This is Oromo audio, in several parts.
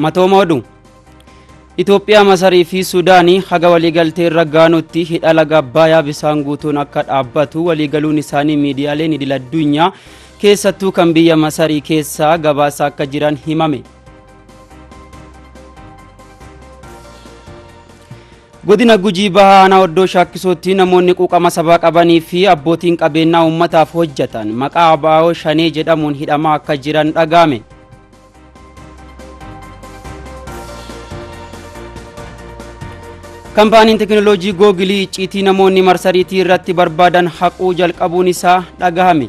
matoomoodhu Itoophiyaa masarii fi Suudaanii haga waliigaltee irra gaanutti hidhala gabbaayaa bisaan guutuun akka dhaabbatu waliigaluun isaanii miidiyaaleen idil addunyaa keessattuu kan biyya masarii keessaa gabaasa akka jiran himame. godina gujii aanaa oddoo shaakkisootti namoonni quuqama sabaa qabanii fi abbootiin qabeenyaa uummataaf hojjetan maqaa abaa'oo shanee jedhamuun hidhamaa akka jiran dhagaame. Kaampaaniin teekinooloojii googlii icciitii namoonni marsariitii irratti barbaadan haquu jalqabuun isaa dhagahame.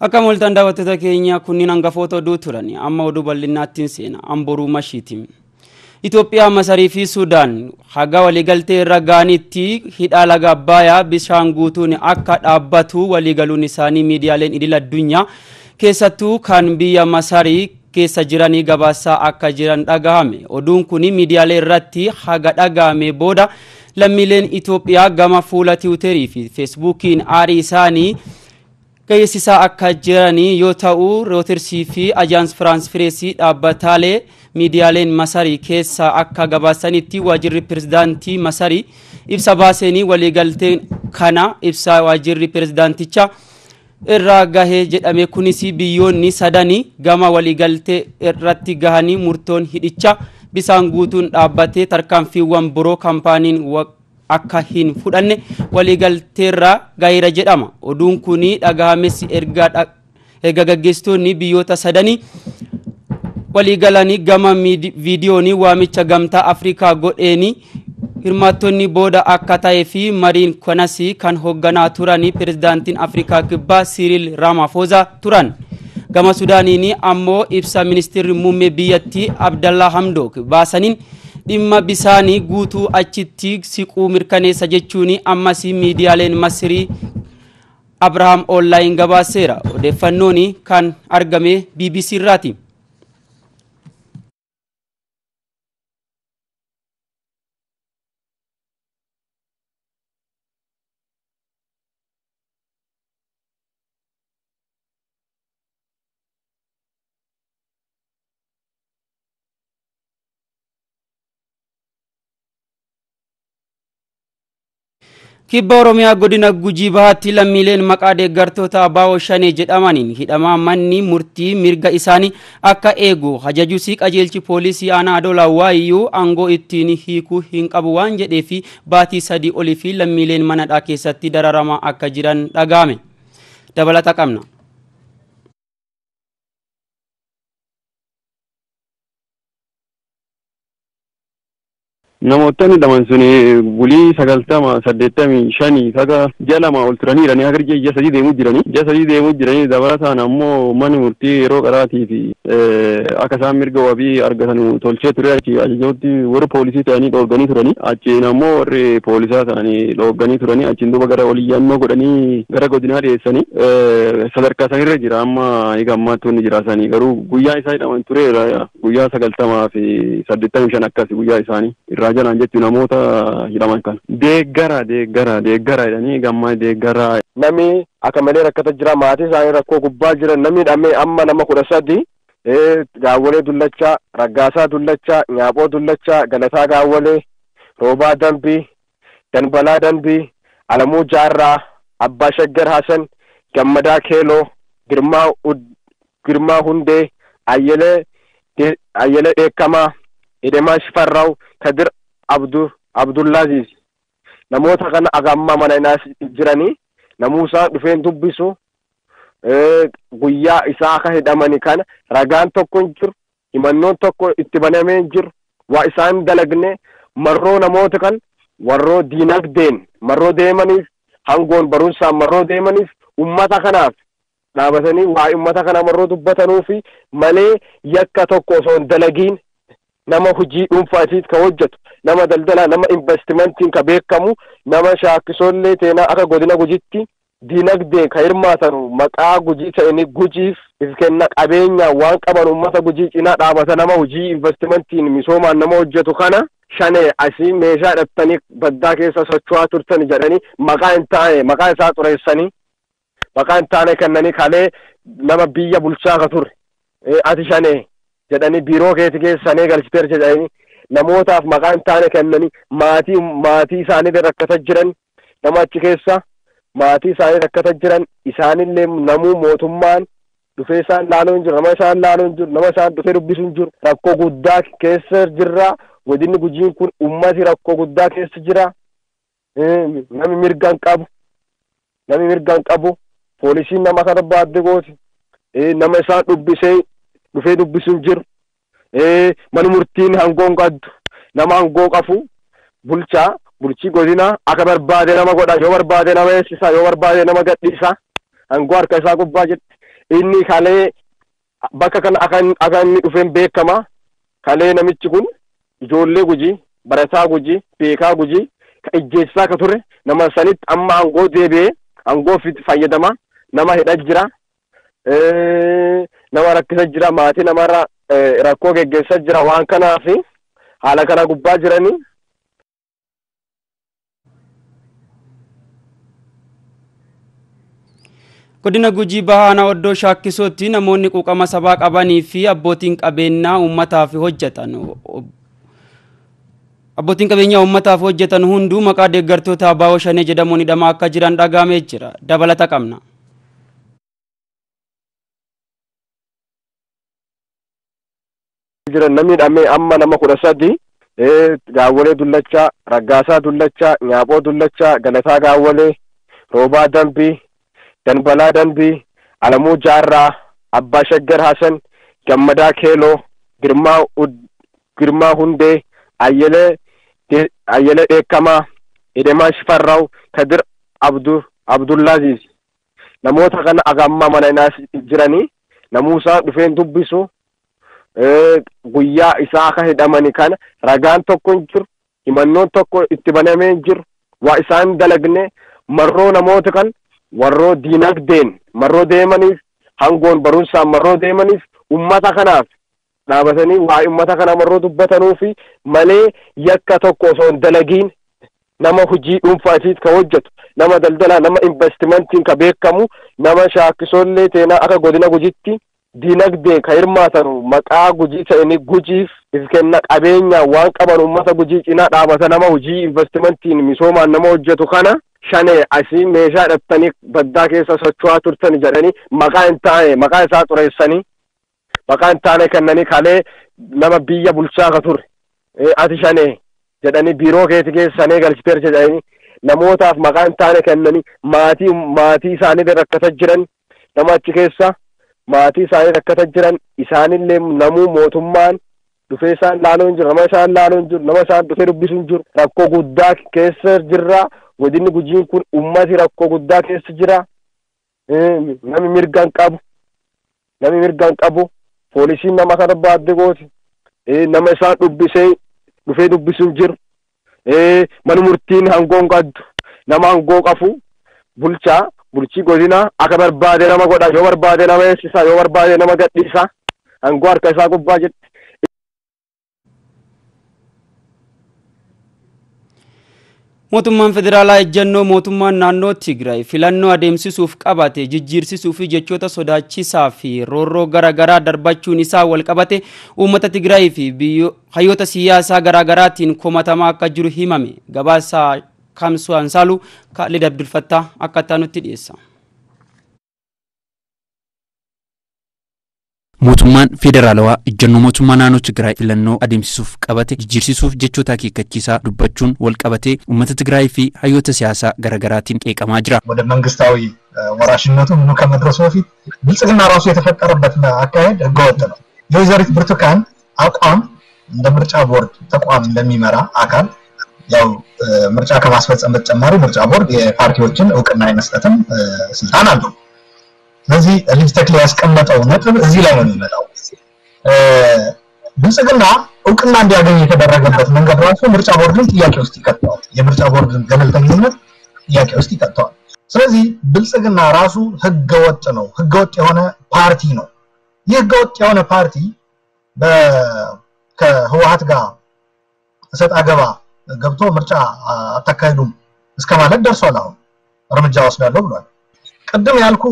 Akka mooltaan daawwattoota keenyaa kunniin hangafoota oduu turan amma oduu bal'innaattiin seena amboruu mashiitiin. Itoophiyaa masarii fi Sudaan haga waliigaltee irra ga'anitti hidha laga Abbayyaa bishaan guutuun akka dhaabbatu waliigaluun isaanii miidiyaaleen idil addunyaa keessattuu kan biyya masarii keessa jiranii gabaasaa akka jiran dhagahame oduun kun miidiyaalee irratti haga dhagahame booda lammiileen Itoophiyaa gama fuula tiwuterii fi feesbuukiin aarii isaanii geessisaa akka jiranii yoo ta'u rootersii fi ajaans firaans fireesii dhaabbataalee miidiyaaleen masarii keessa akka gabaasanitti waajirri pirezidaantii masarii ibsa baasanii waliigalteen kana ibsaa waajirri pirezidaantichaa. irraa gahee jedhame kunis biyyoonni sadanii gama waliigaltee irratti gahanii murtoon hidhicha bisaan guutuun dhaabbatee tarkaanfiiwwan biroo kaampaaniin akka hin fudhanne waliigalteerraa gaayira jedhama oduun kun dhagahames erga gaggeessitoonni biyyoota sadanii waliigalanii gama viidiyoonii waamicha gamtaa afrikaa godheeni Hirmaattonni booda akka ta'ee fi mariin kanas kan hoogganaa turan pirezidaantiin Afrikaa Kibbaa Siriil Ramaphosa turan. Gama Sudaaniin ammoo ibsa ministeerri muummee biyyattii Abdallaa Hamdook baasaniin dhimma bisaanii guutuu achitti siquu mirkaneessa jechuun ammas miidiyaaleen Masirii Abrahaam Oollaayin gabaaseera. Odeeffannoon kan argame BBC irraati. kibba oromiyaa godina gujii bahaatti lammiileen maqaa deeggartoota abaa'oo shanee jedhamaniin hidhamaa manni murtii mirga isaanii akka eegu ajajuu si qajeelchi poolisii aanaa adolaa waayyuu aangoo ittiin hiikuu hin qabu waan jedhee fi baatii sadii olii fi lammiileen manadhaa keessatti dararamaa akka jiran dhagaame dabalata qabna. namootni laman suni eh, bulii sagaltama saddeettamii shanii kaga jalama ol turaniira ni hagar ji'a sadii deemuu jiranii ji'a sadii deemuu jiranii dabalataan ammoo mani murtii yeroo qaraatii fi eh, akka isaan mirga wabii argatan tolchee ture achi ajajootti warri poolisii ta'anii dhoorganii turanii achiin ammoo warri poolisaa ta'anii dhoorganii turanii achiin duuba gara oliyyannoo godhanii gara godina dhiyeessanii eh, sadarkaa sanirra jira amma gammaattuu ni jira sanii garuu guyyaa isaa hidhaman ture guyyaa sagaltamaa fi saddeettamii shan akkasi guyyaa isaanii irra kan. Deeggara deeggara deeggara jedhanii gammaa Nami akka malee rakkata jira maatii isaanii rakkoo gubbaa jiran namni amma nama kudha sadi gaawwalee dullachaa raggaasaa dullachaa nyaapoo dullachaa galataa gaawwalee roobaa dambii danbalaa dambii alamuu jaarraa abbaa shaggar hasan gammadaa keeloo girmaa hundee ayyelee ayyelee dheekkamaa hidhamaa Shifarraa'u, Kadir Abdullaaziis. Namoota kana agamma mana inaas jiranii namuusaa dhufeen dubbisu guyyaa isaa akka hidhamani kana ragaan tokko hin jiru, himannoon tokko itti banamee hin jiru, waa isaan dalagne marroo namoota kan warroo diinagdeen marroo deemaniif hangoon barumsaan marroo deemaniif ummata kanaaf dhaabatanii waa ummata kana marroo dubbatanuu fi malee yakka tokko osoo hin dalagiin nama hojii dhuunfaatiif ka hojjetu nama daldalaa nama investimentiin ka beekamu nama shaakkisoollee seenaa akka godina gujitti dinagdee ka hirmaatan maqaa gujii ta'anii gujiif if kenna qabeenya waan qaban uummata gujii cinaa dhaabata nama hojii investimentiin misoomaan nama hojjetu kana shane asii meeshaa dabtani baddaa keessa socho'aa turtan jedani maqaa isaa xureessanii maqaa hin taane nama biyya bulchaa ka eh, ati shanee jedhanii biiroo keessi keessanii galchiteer jedhanii namootaaf maqaa hin taane kennanii maatii maatii isaanii rakkata jiran nama achi keessa maatii isaanii rakkata jiran isaanillee namuu mootummaan dhufee isaan laaloo hin jiru nama isaan laaloo hin jiru nama isaan dubbisu hin jiru rakkoo guddaa keessa jirra godinni gujiin kun ummati rakkoo guddaa keessa jira nami mirgan qabu nami mirgan qabu poolisiin nama kana baadde nama isaan dhubbisee dhufee dubbisuun jiru mani murtiin hangoon qabdu nama hangoo qafu bulchaa bulchi godina akka barbaade nama godha yoo barbaade nama eessisa yoo barbaade nama gadhiisa hangoo harka isaa gubbaa jedhe inni kalee bakka kan akka inni dhufeen beekama kalee namichi kun ijoollee guji barataa guji beekaa guji ka ijjeessisaa ka ture nama sanitti amma hangoo deebi'ee hangoo fayyadama nama hidha jira nama rakkisa jira maatii namarra eh, rakkoo geggeessaa jira waan kanaafi haala kana gubbaa jirani. godina gujii bahaanaa oddoo shaakkisootti namoonni quuqama sabaa qabanii fi abbootiin qabeenyaa uummataaf hojjetan abbootiin qabeenyaa hojjetan hunduu maqaa deeggartoota abaawoo shanee jedhamuun hidhamaa akka jiran dhagaamee jira dabalata qabna. jiran namni amma nama kudha sadi Gaawwalee Dullachaa, Raggaasaa Dullachaa, Nyaapoo Dullachaa, Galataa Gaawwalee, Roobaa dambi Danbalaa dambi Alamuu Jaarraa, Abbaa Shaggar Hasan, Gammadaa Keeloo, Girmaa Hundee, ayele Dheekkamaa, edema shifarau Kadir Abdullaaziis. Namoota kana agamma mana jiranii namuusaa dhufeen dubbisu guyyaa isaa akka hidhamani kana ragaan tokko hin jiru himannoon tokko itti banamee hin jiru waa isaan dalagne marroo namoota kan warroo diinagdeen marroo deemaniif hangoon barumsaan marroo deemaniif ummata kanaaf dhaabatanii waa ummata kana marroo dubbatanuufi malee yakka tokko osoo hin dalagiin nama hojii dhuunfaatiif kan hojjetu nama daldalaa nama investimentiin kan beekamu nama shaakkisoollee teenaa akka godina gujitti dinagdee kan hirmaatanu maqaa gujii ta'ini gujiif if kenna qabeenya waan qaban ummata gujii cinaa dhaabata nama hojii investimentiin misoomaan nama hojjetu kana shane asii meeshaa dhattanii baddaa keessa socho'aa turtan jedhanii maqaa hin taane maqaa isaa xureessanii maqaa hin taane kennanii nama biyya bulchaa ka ture ati shane jedhanii biiroo keeti keessanee galchiteer jedhanii namootaaf maqaa hin kennanii maatii maatii isaanii rakkata jiran nama achi keessa maatii isaanii rakkata jiran isaanillee namuu mootummaan dhufee isaan laaloo jiru nama isaan laaloo hin jiru nama isaan dubbisu rakkoo guddaa keessa jirra godinni gujiin kun ummati rakkoo guddaa keessa jira nami mirgaan qabu nami qabu poolisiin nama kana gooti nama isaan dubbisee dhufee dubbisu jiru murtiin hangoo hin nama hangoo qafu bulchaa bulchii godina akka barbaade nama godha yoo barbaade nama eegsisa yoo barbaade nama gadhiisa hangoo harka isaa gubbaa jetti. Mootummaan federaalaa ejjennoo mootummaan naannoo Tigraay filannoo adeemsisuuf qabate jijjiirsisuu fi jechoota sodaachisaa fi rooroo garaagaraa darbachuun isaa wal qabate uummata Tigraay fi hayyoota siyaasaa garaagaraatiin komatamaa akka jiru himame gabaasaa kamsuu ansaaluu khalid abdulfattaa akkaataa nutti dhiyeessa. Mootummaan Federaalawaa ejjennoo mootummaa naannoo Tigraay filannoo adeemsisuuf qabate jijjiirsiisuuf jechoota akeekkachiisaa dubbachuun wal qabate uummata Tigraay fi hayyoota siyaasaa garaagaraatiin qeeqamaa jira. ወደ መንግስታዊ ወራሽነቱ ምኑ ከመድረሱ በፊት ብልጽግና ራሱ የተፈጠረበት አካሄድ ህገወጥ ነው። የወይዘሪት ብርቱካን አቋም እንደ ምርጫ ቦርድ ተቋም እንደሚመራ አካል ያው ምርጫ ከማስፈጸም በተጨማሪ ምርጫ ቦርድ የፓርቲዎችን እውቅና የመስጠትም ስልጣን አለው። ስለዚህ ልጅ ላይ ያስቀመጠው ነጥብ እዚህ ላይ ነው የሚመጣው። ብልጽግና እውቅና እንዲያገኝ የተደረገበት መንገድ ራሱ ምርጫ ቦርድን ጥያቄ ውስጥ ይከተዋል። የምርጫ ቦርድን ገለልተኝነት ጥያቄ ውስጥ ይከተዋል። ስለዚህ ብልጽግና ራሱ ህገወጥ ነው፣ ህገወጥ የሆነ ፓርቲ ነው። ይህ ህገወጥ የሆነ ፓርቲ ከህወሀት ጋር እሰጥ አገባ ገብቶ ምርጫ አታካሄዱም እስከ ማለት ደርሷል። አሁን እርምጃ ወስዳለሁ ብሏል። ቅድም ያልኩ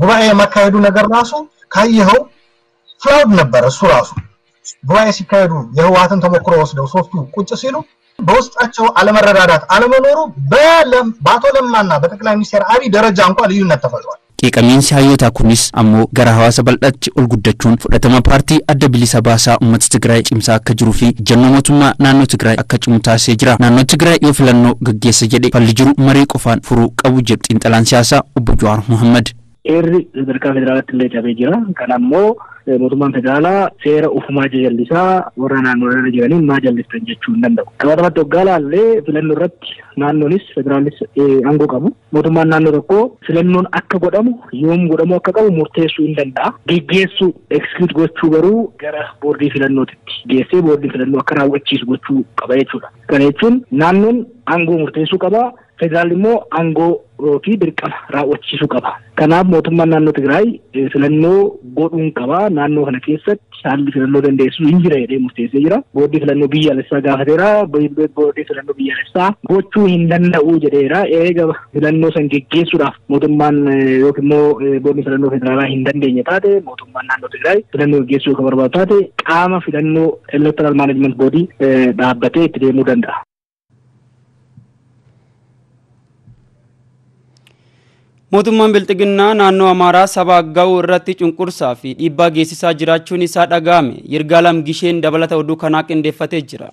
ጉባኤ የማካሄዱ ነገር ራሱ ካየኸው ፍላውድ ነበር። እሱ ራሱ ጉባኤ ሲካሄዱ የህወሓትን ተሞክሮ ወስደው ሶስቱ ቁጭ ሲሉ በውስጣቸው አለመረዳዳት አለመኖሩ በአቶ ለማና በጠቅላይ ሚኒስቴር አብይ ደረጃ እንኳ ልዩነት ተፈጥሯል። qeeqamiinsi hayyootaa kunis ammoo gara hawaasa bal'aatti ol guddachuun fudhatama paartii adda bilisa baasaa uummata Tigraay cimsaa akka jiruu fi ijannoo mootummaa naannoo Tigraay akka cimu taasee jira. Naannoo Tigraay yoo filannoo gaggeessa jedhe falli jiru marii qofaan furuu qabu jedhu xiinxalaan siyaasaa obbo Jawaar Muhammad. Eerri sadarkaa federaalaatti illee cabee jira. Kanammoo mootummaan federaalaa seera ufumaa jallisaa warra naannoorra jiraniin maa jallistan jechuu hin danda'u. Taphatamatti waggaa ilaallee filannoo irratti naannoonis federaalis aangoo qabu. Mootummaan naannoo tokko filannoon akka godhamu yoom godhamu akka qabu murteessuu hin danda'a. Geggeessuu ekskiyuut gochuu garuu gara boordii filannootitti geessee boordii filannoo akka raawwachiisu gochuu qaba jechuudha. Kana jechuun naannoon aangoo murteessuu qabaa. Federaalli immoo aangoo fi dirqama raawwachiisuu qaba. Kanaaf mootummaan naannoo Tigraay eh, filannoo godhuun qaba. Naannoo kana keessatti haalli filannoo dandeessuu hin jira jedhee murteessee jira. Booddee filannoo biyyaalessaa gaafateera. boodii filannoo biyyaalessaa gochuu hin danda'uu jedheera. Eega filannoo san geggeessuudhaaf mootummaan eh, yookiin immoo eh, booddi filannoo federaalaa hin dandeenye taate mootummaan naannoo Tigraay filannoo geggeessuu akka barbaadu taate qaama filannoo elektoral maanejiment boodii dhaabbatee itti deemuu danda'a. mootummaan bilxiginnaa naannoo amaaraa saba ga'uu irratti cunqursaa fi dhiibbaa geessisaa jiraachuun isaa dhaga'ame yergaalam lamgisheen dabalata oduu kanaa qindeeffatee jira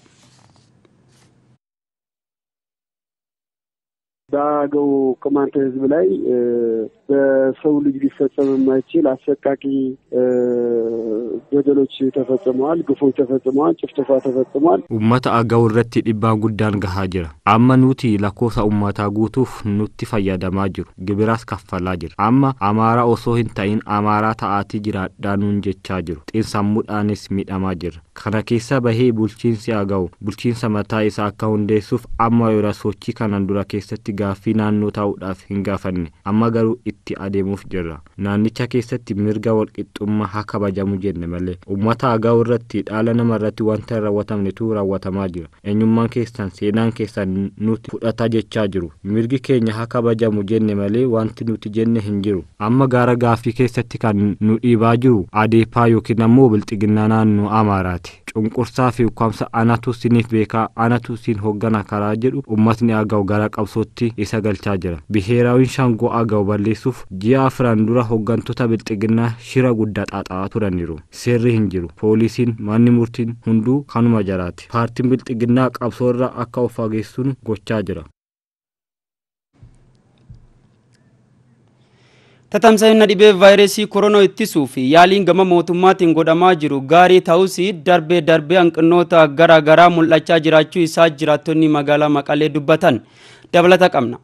በአገው ቅማንት ህዝብ ላይ በሰው ልጅ ሊፈጸም የማይችል አሰቃቂ በደሎች ተፈጽመዋል፣ ግፎች ተፈጽመዋል፣ ጭፍጨፋ ተፈጽሟል። ኡመታ አገው irratti dhibbaa guddaan gahaa jira amma nuti lakkoofsa ummataa guutuuf nutti fayyadamaa jiru gibiraas kaffalaa jira amma amaaraa osoo hin ta'in amaaraa ta'aatii jiraadhaa nuun jechaa jiru xiinsammuudhaanis miidhamaa jira Kana keessa bahee bulchiinsi haa Bulchiinsa mataa isaa akka hundeessuuf amma yoo sochii kanan dura keessatti gaaffii naannoo taa'uudhaaf hin gaafanne amma garuu itti adeemuuf jirra. Naannicha keessatti mirga walqixxummaa haa kabajamu jenne malee uummata haa irratti dhaala namarratti wanta hin raawwatamnetu raawwatamaa jira. Eenyummaan keessan seenaan keessan nuti fudhata jechaa jiru. Mirgi keenya haa kabajamu jenne malee wanti nuti jenne hin jiru. Amma gaara gaaffii keessatti kan nu dhiibaa jiru adeepaa yookiin ammoo naannoo Amaaraati. cunqursaa fi ukkaamsa anatu siiniif beekaa anatu siin hooggana karaa jedhu ummatni agawu gara qabsootti isa galchaa jira biheeraawin shangoo aagaa'u balleessuuf ji'a afran dura hooggantoota bilxiginaa shira guddaa xaaxa'aa turaniiru seerri hin jiru poolisiin manni murtiin hunduu kanuma jaraate paartiin bilxiginaa qabsoo akka of fageessuun gochaa jira. Tatamsa'inna dhibee vaayirasii koronoo ittisuu fi yaaliin gama mootummaatiin godhamaa jiru gaarii ta'us darbee darbee hanqinoota garaa garaa mul'achaa jiraachuu isaa jiraattonni magaalaa Maqalee dubbatan dabalata qabna.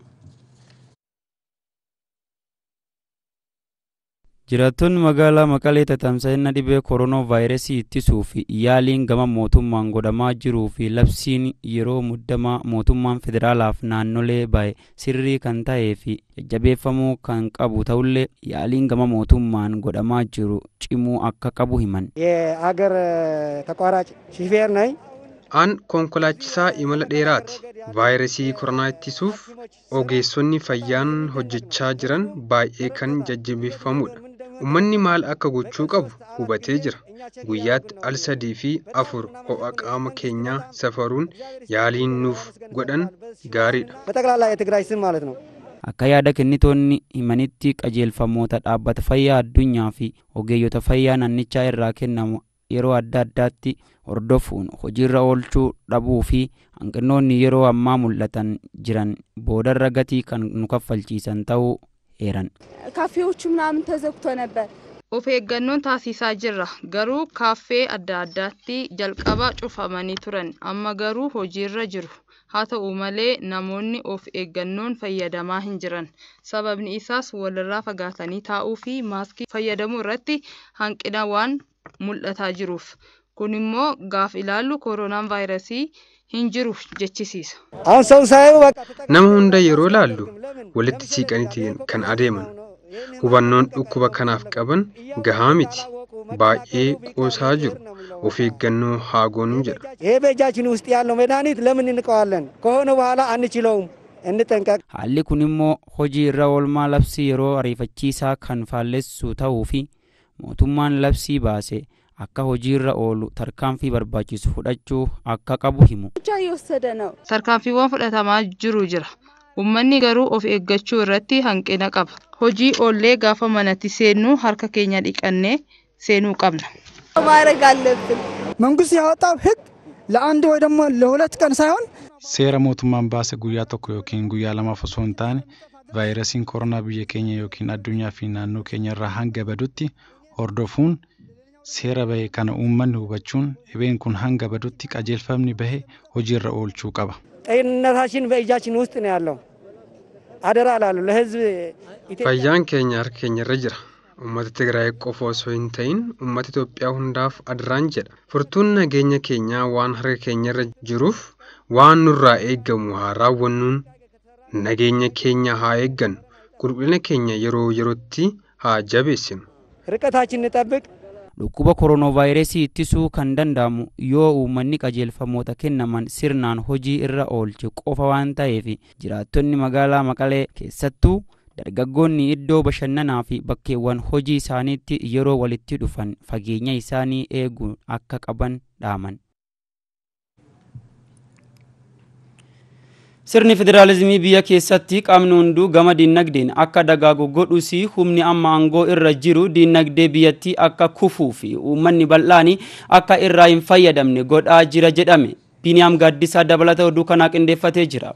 Jiraattonni magaalaa Maqalee tatamsa'inna dhibee koronoo vaayirasii ittisuu fi yaaliin gama mootummaan godhamaa jiruu fi labsiin yeroo muddamaa mootummaan federaalaaf naannolee bahe sirrii kan ta'ee fi jajjabeeffamuu kan qabu ta'ullee yaaliin gama mootummaan godhamaa jiru cimuu akka qabu himan. An konkolaachisaa imala dheeraati. Vaayirasii koronaa ittisuuf ogeessonni fayyaan hojjechaa jiran baay'ee kan jajjabeeffamudha. ummanni maal akka gochuu qabu hubatee jira. Guyyaatti al sadii fi afur ho'a qaama keenyaa safaruun yaaliin nuuf godhan gaariidha. Akka yaada kennitoonni himanitti qajeelfamoota dhaabbata fayyaa addunyaa fi ogeeyyota fayyaa naannichaa irraa kennamu yeroo adda addaatti hordofuun hojiirra oolchuu dhabuu fi hanqinnoonni yeroo ammaa mul'atan jiran boodarra gatii kan nu kaffalchiisan ta'uu of eeggannoon taasisaa jirra garuu kaaffee adda addaatti jalqaba cufamanii turan amma garuu hojiirra jiru haa ta'u malee namoonni of eeggannoon fayyadamaa hin jiran sababni isaas walirraa fagaatanii taa'uu fi maaskii fayyadamuu irratti hanqina waan mul'ataa jiruuf kun immoo gaaf ilaallu koronaa vaayirasii hin jechisiisa. Nama hunda yeroo laallu walitti siiqaniitiin kan adeeman hubannoon dhukkuba kanaaf qaban gahaa miti. Baay'ee qoosaa jiru. Of eeggannoo haa goonuu jedha. Haalli kun immoo hojii irra oolmaa labsii yeroo ariifachiisaa kan faallessuu ta'uu fi mootummaan labsii baase akka hojiirra oolu tarkaanfii barbaachisu fudhachuu akka qabu himu. Tarkaanfiiwwan fudhatamaa jiru jira. Uummanni garuu of eeggachuu irratti hanqina qaba. Hojii oollee gaafa manatti seennu harka keenya dhiqannee seenuu qabna. seera mootummaan baase guyyaa tokko yookiin guyyaa lamaaf osoo hin taane vaayirasiin koronaa biyya keenya yookiin addunyaa fi naannoo keenya irraa hanga badutti hordofuun seera bahe kana uummanni hubachuun dhibeen kun hanga badutti qajeelfamni bahe irra oolchuu qaba። ጤንነታችን በእጃችን fayyaan keenya harka keenyarra jira uummata tigraay qofa osoo hin ta'in uummata itoophiyaa hundaaf adiraan jedha furtuun nageenya keenyaa waan harka keenyarra jiruuf waan nurraa eegamu haa raawwannuun nageenya keenya haa eeggannu qulqullina keenya yeroo yerootti haa jabeessinu Dhukkuba koronoovaayirasii ittisuu kan danda'amu yoo uummanni qajeelfamoota kennaman sirnaan hojii irra oolche qofa waan ta'eef jiraattonni magaalaa Maqalee keessattuu dargaggoonni iddoo bashannanaa fi bakkeewwan hojii isaaniitti yeroo walitti dhufan fageenya isaanii eeguun akka qaban dhaaman. Sirni federaalizimii biyya keessatti qaamni hunduu gama dinagdeen akka dagaagu godhus humni amma aangoo irra jiru dinagdee biyyattii akka kufuu fi uummanni bal'aanii akka irraa hin fayyadamne godhaa jira jedhame. Biniyaam Gaaddisaa dabalata oduu kanaa qindeeffatee jira.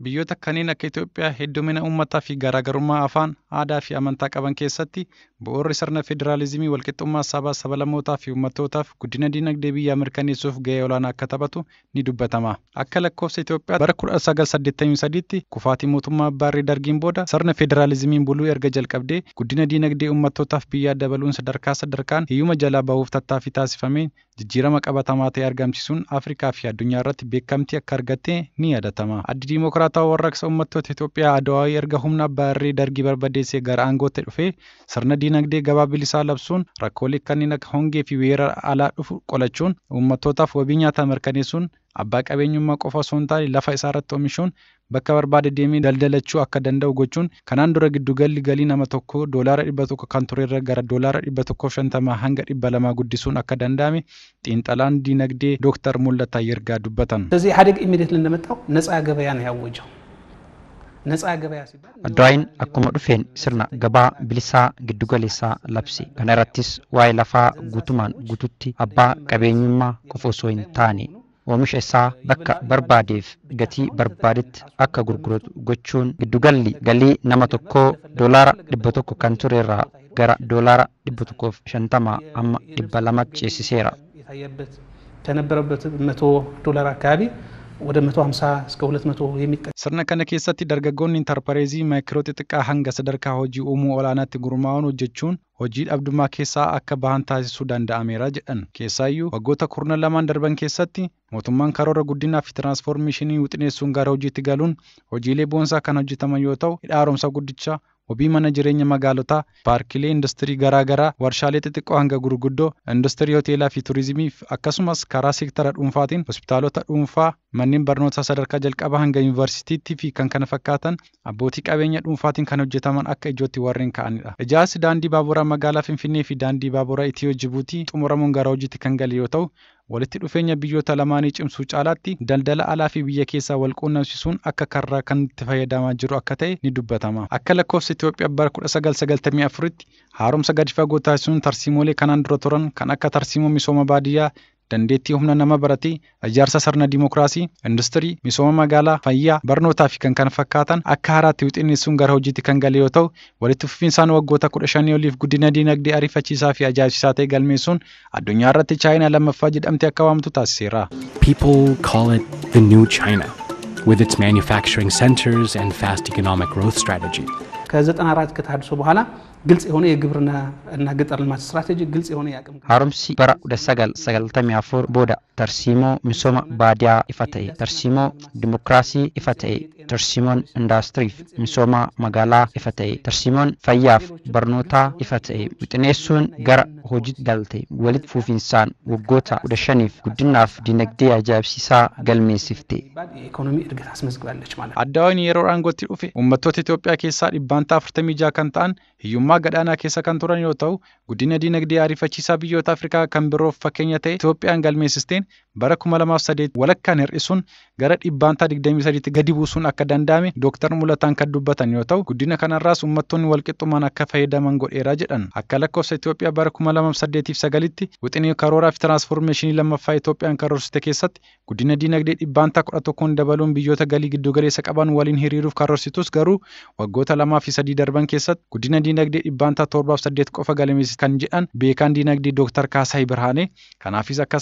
Biyyoota kanneen akka Itoophiyaa heddumina uummataa fi garaagarummaa afaan, aadaa fi amantaa qaban keessatti bu'uurri sirna Federaalizimii walqixxummaa sabaa, saba lammootaa fi uummatootaaaf guddina dinagdee biyyaa mirkaneessuuf gahee olaanaa akka taphatu ni dubbatama. Akka lakkoofsa Itoophiyaatti bara 1983tti kufaatii mootummaa Abbaarree dargiin booda sarna Federaalizimiin buluu erga jalqabdee guddina dinagdee uummatootaafi biyyaa dabaluun sadarkaa sadarkaan hiyyuma jalaa bahuuf tattaaffii taasifameen jijjiirama qabatamaa ta'e argamsiisuun Afrikaa fi addunyaa irratti beekamtii akka ni warra warraaqsa uummattoota Itoophiyaa Adawaa erga humna abbaa dargii barbadeessee gara aangootti dhufee sirna dinagdee gabaa bilisaa labsuun rakkoolee kanneen akka hongee fi weerara alaa dhufu qolachuun uummattootaaf wabii nyaataa mirkaneessuun abbaa qabeenyummaa qofa osoo hin taane lafa isaarratti oomishuun bakka barbaade deemee daldalachuu akka danda'u gochuun kanaan dura giddugalli galii nama tokko doolaara dhibba tokko kan ture irra gara doolaara dhibba tokko shantamaa hanga dhibba lamaa guddisuun akka danda'ame xiinxalaan diinagdee dooktar ሙላታ yergaa dubbatan። ስለዚህ ኢህአዴግ ኢሚዲየት እንደመጣው ነፃ ገበያ ነው ያወጀው። Addunyaa akkuma dhufeen sirna gabaa bilisaa giddugaleessaa labse kana irrattis waa'ee lafaa guutumaan guututti abbaa qabeenyummaa qofa osoo hin taane oomisha isaa bakka barbaadeef gatii barbaadetti akka gurguratu gochuun giddugalli galii nama tokkoo doolaara dhibba tokko kan ture irraa gara doolaara dhibba tokkoof shantama amma dhibba lama ceesiseera ከነበረበት መቶ ዶላር አካባቢ ወደ 150 እስከ 200 የሚጠ sirna kana keessatti dargaggoonni intarpareezii maayikiroo xixiqqaa hanga sadarkaa hojii uumuu olaanaatti gurmaa'uun hojjechuun hojii dhabdummaa keessaa akka bahan taasisuu danda'ameera jedhan keessaayyuu waggoota kurna lamaan darban keessatti mootummaan karoora guddinaa fi tiraansfoormeeshinii wixineessuun gara hojiitti galuun hojiilee boonsaa kan hojjetaman yoo ta'u hidha haaromsa guddicha Hobii mana jireenya magaalotaa, paarkilee industirii garaagaraa, warshaalee xixiqqoo hanga gurguddoo, industirii hoteelaa fi turizimiif akkasumas karaa seektara dhuunfaatiin hospitaalota dhuunfaa, manneen barnootaa sadarkaa jalqabaa hanga yuunivarsiitiittii fi kan kana fakkaatan abbootii qabeenya dhuunfaatiin kan hojjetaman akka ijootti warreen ka'anidha. Ijaarsi daandii baaburaa magaalaa Finfinnee fi daandii baaburaa Itiyoo Jibuutii xumuramuun gara hojiitti kan gale yoo ta'u, Walitti dhufeenya biyyoota lamaanii cimsuu caalaatti daldala alaa fi biyya keessaa wal quunnamsiisuun akka karraa kan itti fayyadamaa jiru akka ta'e ni dubbatama. Akka lakkoofsa Itoophiyaa bara 1994 tti haaromsa gadi fagoo taasisuun tarsiimolee kanaan dura turan kan akka tarsiimoo misooma baadiyyaa dandeettii humna nama baratee ijaarsa sirna dimookiraasii, industirii, misooma magaalaa, fayyaa, barnootaa fi kan kana fakkaatan akka haraatti wixinneessuun gara hojiitti kan gale yoo ta'u, walitti fufinsaan waggoota kudha shanii oliif guddina diinagdee ariifachiisaa fi ajaa'ibsiisaa ta'e galmeessuun addunyaa irratti Chaayinaa lammaffaa jedhamte akka waamtu taasiseera. People call it the new China with its manufacturing centers and fast economic growth strategy. ከ94 ከተሃድሶ በኋላ ግልጽ የሆነ የግብርና እና ገጠር ልማት ስትራቴጂ ግልጽ የሆነ የአቅም ሀሩምሲ በራ ደሰጋል ሰጋልተሚ አፉር ቦዳ ተርሲሞ ሚሶማ ባዲያ ይፈተ ተርሲሞ ዲሞክራሲ ይፈተ ተርሲሞን ኢንዳስትሪፍ ሚሶማ መጋላ ይፈተ ተርሲሞን ፈያፍ በርኖታ ይፈተ ውጥኔሱን ገራ ሆጅት ጋልቴ ወልድ ፉፊንሳን ወጎታ ወደሸኒፍ ጉድናፍ ዲነግዴ አጃብሲሳ ሲፍቴ ኢኮኖሚ እድገት አስመዝግባለች ማለት አዳዋይን የሮራን ጎቲ ዱፌ ኡመቶት ኢትዮጵያ ኬሳ ዲባንታ ፍርተሚጃ ከንታን ህዩማ gadhaanaa keessa kan turan yoo ta'u, guddina dinagdee ariifachiisaa biyyoota Afrikaa kan biroof fakkeenya ta'e Itoophiyaan galmeessisteen bara 2008 walakkaan hir'isuun gara dhibbaantaa 23tti gadi buusuun akka danda'ame dooktar Mulataan kan dubbatan yoo ta'u guddina kanarraas uummattoonni walqixxumaan akka fayyadaman godheeraa jedhan akka lakkoofsa Itoophiyaa bara 2008 saddeetiif sagalitti wixinee karooraa fi tiraansformeeshinii lammaffaa Itoophiyaan karoorsite keessatti guddina diinagdee dhibbaantaa 11 dabaluun biyyoota galii giddugaleessa qaban waliin hiriiruuf karoorsitus garuu waggoota lamaa fi sadii darban keessatti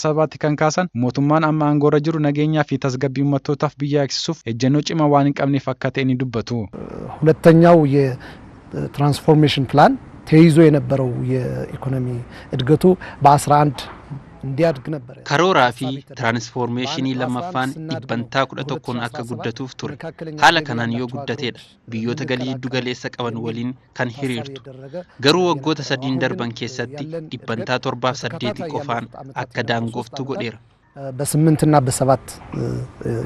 qofa kan mootummaan amma uummatotaaf biyya eegsisuuf ejjennoo cimaa waan hin qabneef akka ta'e ni dubbatu። ሁለተኛው የትራንስፎርሜሽን ፕላን karooraa fi tiraansformeeshinii lammaffaan dhibbantaa kudha tokkoon akka guddatuuf ture. Haala kanaan yoo guddateedha. Biyyoota galii giddu galeessa qaban waliin kan hiriirtu. Garuu waggoota sadiin darban keessatti dhibbantaa torbaaf saddeeti qofaan akka daangooftu godheera. በስምንትና በሰባት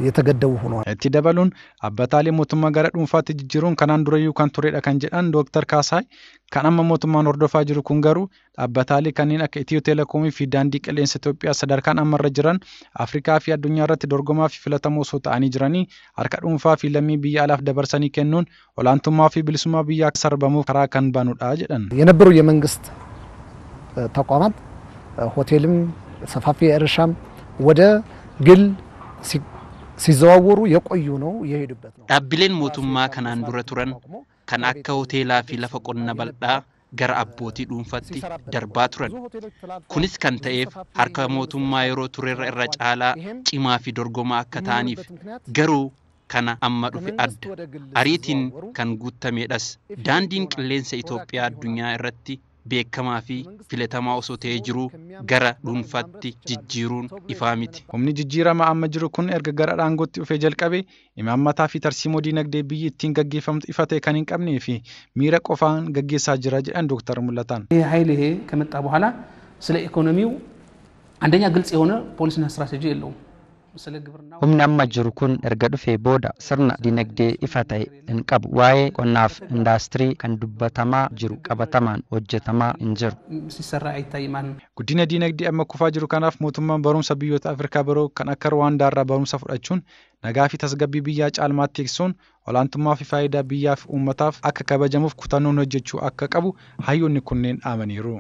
የተገደቡ ሆነዋል። እቲ ደበሉን አበታሌ ሞቱማ ጋራ ዱንፋት ጅጅሩን ከናን ዱረዩ ከን ዶክተር ካሳይ ከናማ ሞቱማን ሆርዶፋ ጅሩ ኩን አበታሌ ከኒን አከ ኢትዮ ቴሌኮሚ ፊ ኢትዮጵያ ሰዳርካን አመረ አፍሪካ ፊ አዱኛ ረት ዶርጎማ ፍለተሞ ሶ ተአኒ ጅረኒ ዱንፋ ፊ ለሚ አላፍ ደበርሰኒ ኬኑን ኦላንቱማ ፊ ብልሱማ ብየ ሰር በሙ ከራ ከን ባኑዳ ጀደን የመንግስት ተቋማት ሆቴልም ሰፋፊ የእርሻም ወደ mootummaa kanaan dura turan kan akka hoteelaa fi lafa qonna bal'aa gara abbootii dhuunfatti darbaa turan. Kunis kan ta'eef harka mootummaa yeroo turerra irra caalaa cimaa fi dorgomaa akka ta'aniif garuu kana amma dhufe adda. Ariitiin kan guuttameedhas. Daandiin qilleensa Itoophiyaa addunyaa irratti beekamaa fi filatamaa osoo ta'ee jiruu gara dhuunfaatti jijjiiruun ifaa miti. Humni jijjiirama amma jiru kun erga gara dhaangootti dhufee jalqabe imaammataa fi tarsiimoo dinagdee biyyi ittiin gaggeeffamtu ifa ta'e kan hin qabnee fi miira qofaan gaggeessaa jira jedhan dooktar Mul'ataan. ኃይል ይሄ ከመጣ በኋላ ስለ ኢኮኖሚው አንደኛ ግልጽ የሆነ ፖሊሲና ስትራቴጂ Humni amma jiru kun erga dhufee booda sirna dinagdee ifa ta'e hin qabu. Waa'ee qonnaaf indaastirii kan dubbatamaa jiru qabatamaan hojjetamaa hin jiru. Guddina dinagdee amma kufaa jiru kanaaf mootummaan barumsa biyyoota Afrikaa biroo kan akka Rwaandaa irraa barumsa fudhachuun nagaa fi tasgabbii biyyaa caalmaatti eegsisun olaantummaa fi faayidaa biyyaa fi uummataaf akka kabajamuuf kutannoon hojjechuu akka qabu hayyoonni kunneen dhaamaniiru.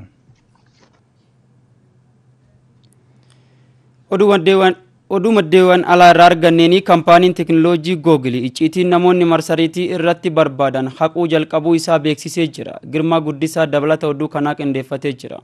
oduu maddeewwan alaa irraa arganneeni kaampaaniin teeknooloojii googil icciitiin namoonni marsariitii irratti barbaadan haquu jalqabuu isaa beeksisee jira girmaa guddisaa dabalata oduu kanaa qindeeffatee jira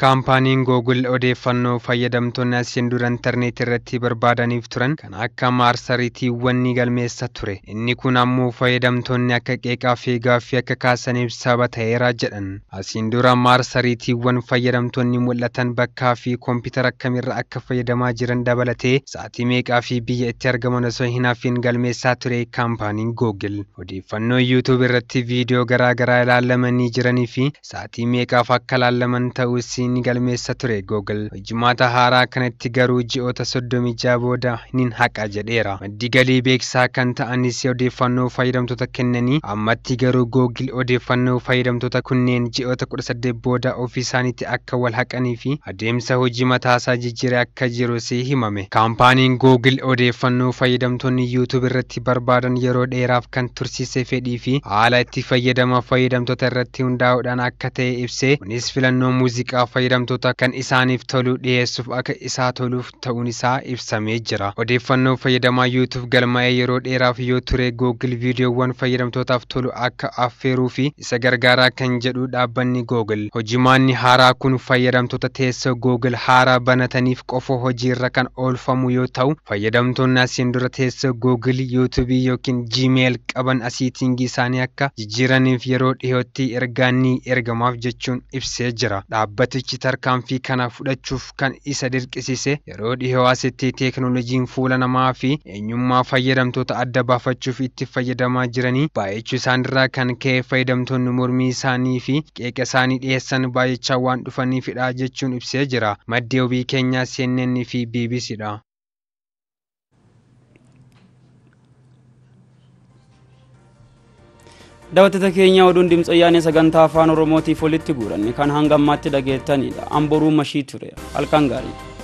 Kaampaaniin google odeeffannoo fayyadamtoonni asiin dura intarneetii irratti barbaadaniif turan kan akka maarsariitiiwwan ni galmeessa ture. Inni kun ammoo fayyadamtoonni akka qeeqaa fi gaaffii akka kaasaniif saba ta'eera jedhan. Asiin dura maarsariitiiwwan fayyadamtoonni mul'atan bakkaa fi koompitara akkamirra akka fayyadamaa jiran dabalatee sa'aatii meeqaa fi biyya itti argaman osoo hin hafiin galmeessaa ture kaampaaniin google Odeeffannoo yuutuub irratti viidiyoo garaagaraa garaa ilaalamanii jiranii fi sa'aatii meeqaaf akka ilaalaman ta'uu ni galmeessa ture Google. Hojjumoota haaraa kanatti garuu ji'oota soddomijaa booda nin haqa jedheera. Maddi galii beeksaa kan ta'anis odeeffannoo fayyadamtoota kennanii ammatti garuu Google odeeffannoo fayyadamtoota kunneen ji'oota kudha booda ofii isaaniitti akka wal haqanii fi adeemsa hojii mataasaa jijjiiree akka jiru si himame. Kaampaaniin Google odeeffannoo fayyadamtoonni yuutuub irratti barbaadan yeroo dheeraaf kan tursiise fedhii fi haala itti fayyadama fayyadamtoota irratti hundaa'uudhaan akka ta'e ibsee kunis filannoo muuziqaa fayyadamtoota kan isaaniif tolu dhiyeessuuf akka isaa toluuf ta'uun isaa ibsamee jira. Odeeffannoo fayyadamaa YouTube galmaa'ee yeroo dheeraaf yoo turee Google viidiyoowwan fayyadamtootaaf tolu akka affeeruu fi isa gargaaraa kan jedhu dhaabbanni Google. Hojimaanni haaraa kun fayyadamtoota teessa Google haaraa banataniif qofa hojiirra kan oolfamu yoo ta'u fayyadamtoonni asiin dura teessa Google YouTube yookiin Gmail qaban asiitingi isaanii akka jijjiiraniif yeroo dhiyootti ergaan ergamaaf jechuun ibsee jira Mootichi tarkaanfii kana fudhachuuf kan isa dirqisiise yeroo dhihoo asitti teekinooloojiin fuula namaa fi eenyummaa fayyadamtoota adda baafachuuf itti fayyadamaa jiranii baay'echuu isaanirraa kan ka'ee fayyadamtoonni mormii isaanii fi qeeqa isaanii dhiyeessan baay'ichaa waan dhufaniifidha jechuun ibsee jira. maddee obii keenyaa CNN fi dha. Daawwattoota keenya oduun Dimtsi sagantaa afaan Oromootiif walitti guuranne kan hanga ammaatti dhageettanidha. Amboruu mashii ture. Halkan